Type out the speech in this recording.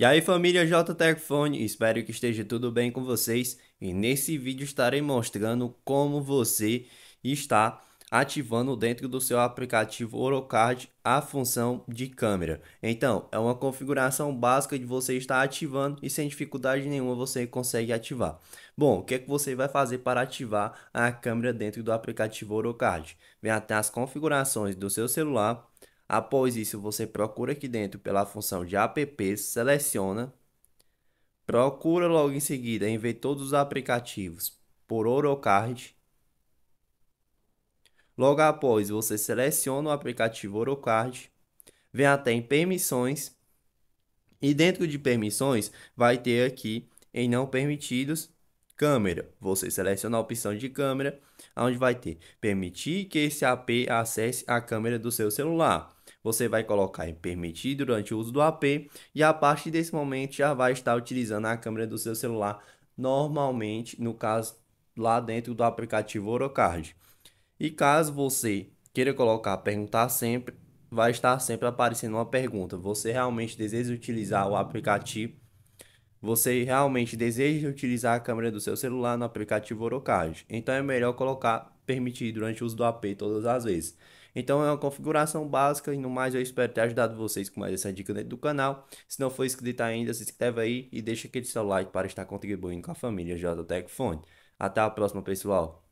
E aí família JTechFone, espero que esteja tudo bem com vocês e nesse vídeo estarei mostrando como você está ativando dentro do seu aplicativo Orocard a função de câmera. Então, é uma configuração básica de você estar ativando e sem dificuldade nenhuma você consegue ativar. Bom, o que é que você vai fazer para ativar a câmera dentro do aplicativo Orocard? Vem até as configurações do seu celular, Após isso, você procura aqui dentro pela função de app, seleciona, procura logo em seguida em ver todos os aplicativos por Orocard. Logo após, você seleciona o aplicativo Orocard, vem até em permissões e dentro de permissões vai ter aqui em não permitidos câmera. Você seleciona a opção de câmera, onde vai ter permitir que esse AP acesse a câmera do seu celular você vai colocar em permitir durante o uso do AP e a partir desse momento já vai estar utilizando a câmera do seu celular normalmente, no caso lá dentro do aplicativo Orocard. E caso você queira colocar perguntar sempre, vai estar sempre aparecendo uma pergunta. Você realmente deseja utilizar o aplicativo? Você realmente deseja utilizar a câmera do seu celular no aplicativo Orocard? Então é melhor colocar permitir durante o uso do AP todas as vezes. Então é uma configuração básica e no mais eu espero ter ajudado vocês com mais essa dica dentro do canal. Se não for inscrito ainda, se inscreve aí e deixa aquele seu like para estar contribuindo com a família JTEC Fone. Até a próxima, pessoal!